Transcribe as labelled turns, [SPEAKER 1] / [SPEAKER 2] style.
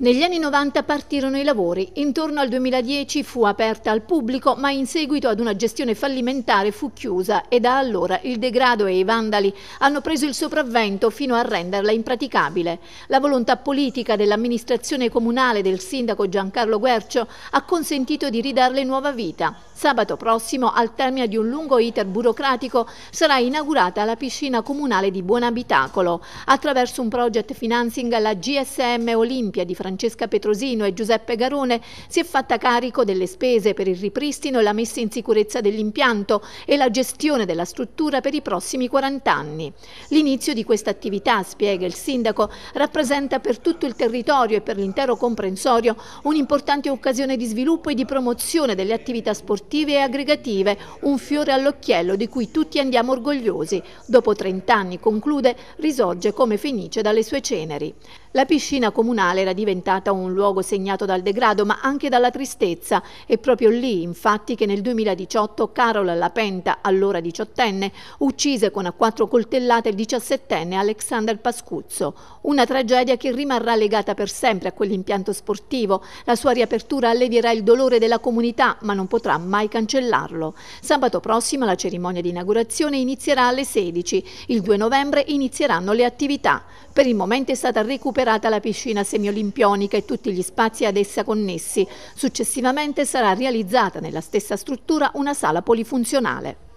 [SPEAKER 1] Negli anni 90 partirono i lavori, intorno al 2010 fu aperta al pubblico ma in seguito ad una gestione fallimentare fu chiusa e da allora il degrado e i vandali hanno preso il sopravvento fino a renderla impraticabile. La volontà politica dell'amministrazione comunale del sindaco Giancarlo Guercio ha consentito di ridarle nuova vita. Sabato prossimo, al termine di un lungo iter burocratico, sarà inaugurata la piscina comunale di Buonabitacolo attraverso un project financing alla GSM Olimpia di Francesco Francesca Petrosino e Giuseppe Garone, si è fatta carico delle spese per il ripristino e la messa in sicurezza dell'impianto e la gestione della struttura per i prossimi 40 anni. L'inizio di questa attività, spiega il sindaco, rappresenta per tutto il territorio e per l'intero comprensorio un'importante occasione di sviluppo e di promozione delle attività sportive e aggregative, un fiore all'occhiello di cui tutti andiamo orgogliosi. Dopo 30 anni, conclude, risorge come fenice dalle sue ceneri. La piscina comunale era diventata diventata un luogo segnato dal degrado ma anche dalla tristezza. È proprio lì infatti che nel 2018 Carol Lapenta, allora diciottenne, uccise con a quattro coltellate il diciassettenne Alexander Pascuzzo. Una tragedia che rimarrà legata per sempre a quell'impianto sportivo. La sua riapertura allevierà il dolore della comunità ma non potrà mai cancellarlo. Sabato prossimo la cerimonia di inaugurazione inizierà alle 16. Il 2 novembre inizieranno le attività. Per il momento è stata recuperata la piscina semiolimpica Pionica e tutti gli spazi ad essa connessi. Successivamente sarà realizzata nella stessa struttura una sala polifunzionale.